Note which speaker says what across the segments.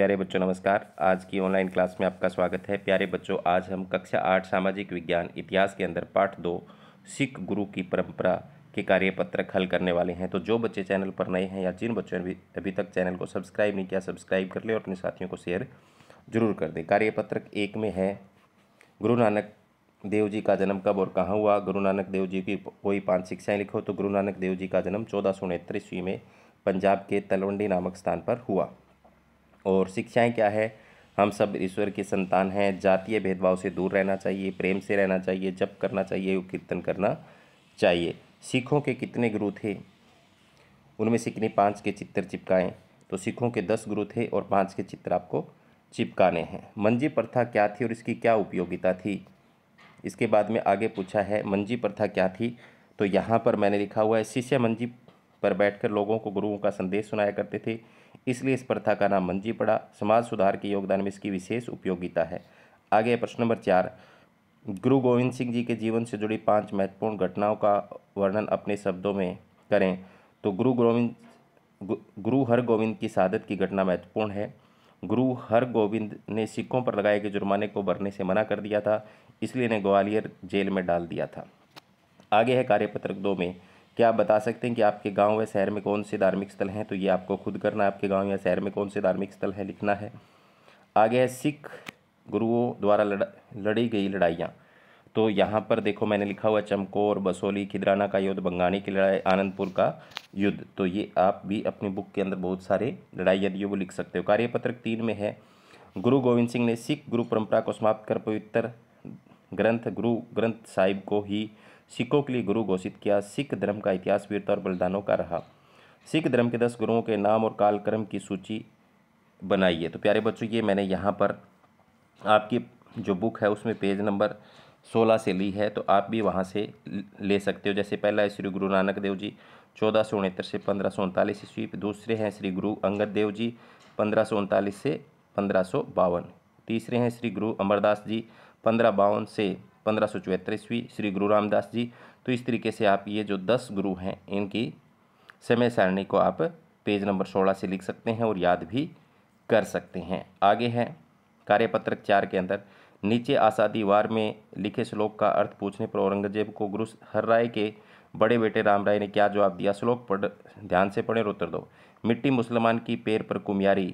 Speaker 1: प्यारे बच्चों नमस्कार आज की ऑनलाइन क्लास में आपका स्वागत है प्यारे बच्चों आज हम कक्षा आठ सामाजिक विज्ञान इतिहास के अंदर पाठ दो सिख गुरु की परंपरा के कार्यपत्रक हल करने वाले हैं तो जो बच्चे चैनल पर नए हैं या जिन बच्चों ने अभी तक चैनल को सब्सक्राइब नहीं किया सब्सक्राइब कर लें और अपने साथियों को शेयर जरूर कर दें कार्यपत्रक एक में है गुरु नानक देव जी का जन्म कब और कहाँ हुआ गुरु नानक देव जी की कोई पांच शिक्षाएँ लिखो तो गुरु नानक देव जी का जन्म चौदह सौ ईस्वी में पंजाब के तलवंडी नामक स्थान पर हुआ और शिक्षाएं क्या है हम सब ईश्वर के संतान हैं जातीय भेदभाव से दूर रहना चाहिए प्रेम से रहना चाहिए जप करना चाहिए और कीर्तन करना चाहिए सिखों के कितने गुरु थे उनमें से कितने पाँच के चित्र चिपकाएं तो सिखों के दस गुरु थे और पाँच के चित्र आपको चिपकाने हैं मंजी प्रथा क्या थी और इसकी क्या उपयोगिता थी इसके बाद में आगे पूछा है मंजी प्रथा क्या थी तो यहाँ पर मैंने लिखा हुआ है शिष्य मंजी पर बैठकर लोगों को गुरुओं का संदेश सुनाया करते थे इसलिए इस प्रथा का नाम मंजी पड़ा समाज सुधार के योगदान में इसकी विशेष उपयोगिता है आगे प्रश्न नंबर चार गुरु गोविंद सिंह जी के जीवन से जुड़ी पांच महत्वपूर्ण घटनाओं का वर्णन अपने शब्दों में करें तो गुरु गोविंद गुरु हर गोविंद की शहादत की घटना महत्वपूर्ण है गुरु हर गोविंद ने सिखों पर लगाए गए जुर्माने को भरने से मना कर दिया था इसलिए इन्हें ग्वालियर जेल में डाल दिया था आगे है कार्यपत्रक दो में क्या आप बता सकते हैं कि आपके गांव या शहर में कौन से धार्मिक स्थल हैं तो ये आपको खुद करना है आपके गांव या शहर में कौन से धार्मिक स्थल हैं लिखना है आगे है सिख गुरुओं द्वारा लड़ लड़ी गई लड़ाइयाँ तो यहाँ पर देखो मैंने लिखा हुआ चमकोर बसोली खिदराना का युद्ध बंगाणी की लड़ाई आनंदपुर का युद्ध तो ये आप भी अपनी बुक के अंदर बहुत सारे लड़ाई यदि वो लिख सकते हो कार्यपत्रक तीन में है गुरु गोविंद सिंह ने सिख गुरु परंपरा को समाप्त कर पवित्र ग्रंथ गुरु ग्रंथ साहिब को ही सिखों के लिए गुरु घोषित किया सिख धर्म का इतिहास वीरता और बलिदानों का रहा सिख धर्म के दस गुरुओं के नाम और कालक्रम की सूची बनाई है तो प्यारे बच्चों ये मैंने यहाँ पर आपकी जो बुक है उसमें पेज नंबर सोलह से ली है तो आप भी वहाँ से ले सकते हो जैसे पहला है श्री गुरु नानक देव जी चौदह सौ उनहत्तर से पंद्रह सौ उनतालीस ईस्वी दूसरे हैं श्री गुरु अंगद देव जी पंद्रह सौ उनतालीस से पंद्रह सौ बावन तीसरे हैं श्री गुरु अमरदास जी पंद्रह बावन से पंद्रह सौ चौहत्तर श्री गुरु रामदास जी तो इस तरीके से आप ये जो दस गुरु हैं इनकी समय सारणी को आप पेज नंबर सोलह से लिख सकते हैं और याद भी कर सकते हैं आगे हैं कार्यपत्रक चार के अंदर नीचे आसादी वार में लिखे श्लोक का अर्थ पूछने पर औरंगजेब को गुरु हर राय के बड़े बेटे राम राय ने क्या जवाब दिया श्लोक पढ़ ध्यान से पढ़े और उत्तर दो मिट्टी मुसलमान की पैर पर कुमियारी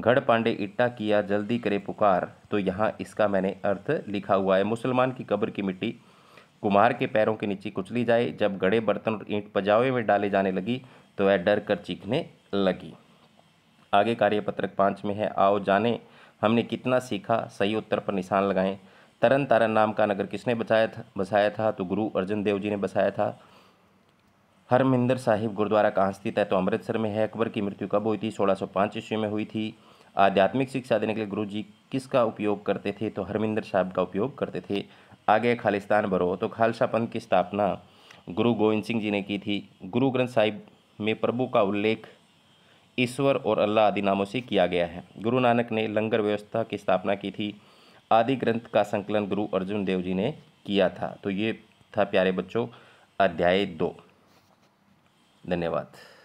Speaker 1: घड़ पांडे इट्टा किया जल्दी करे पुकार तो यहाँ इसका मैंने अर्थ लिखा हुआ है मुसलमान की कब्र की मिट्टी कुम्हार के पैरों के नीचे कुचली जाए जब गड़े बर्तन और ईंट पजावे में डाले जाने लगी तो वह डर कर चीखने लगी आगे कार्यपत्रक पाँच में है आओ जाने हमने कितना सीखा सही उत्तर पर निशान लगाएं तरन तारण नाम का नगर किसने बचाया था बसाया था तो गुरु अर्जन देव जी ने बसाया था हरमिंदर साहिब गुरुद्वारा कहाँ स्थित है तो अमृतसर में है अकबर की मृत्यु कब हुई थी सोलह सौ ईस्वी में हुई थी आध्यात्मिक शिक्षा देने के लिए गुरु जी किसका उपयोग करते थे तो हरमिंदर साहब का उपयोग करते थे आगे खालिस्तान बरो तो खालसा पंथ की स्थापना गुरु गोविंद सिंह जी ने की थी गुरु ग्रंथ साहिब में प्रभु का उल्लेख ईश्वर और अल्लाह आदि नामों से किया गया है गुरु नानक ने लंगर व्यवस्था की स्थापना की थी आदि ग्रंथ का संकलन गुरु अर्जुन देव जी ने किया था तो ये था प्यारे बच्चों अध्याय दो धन्यवाद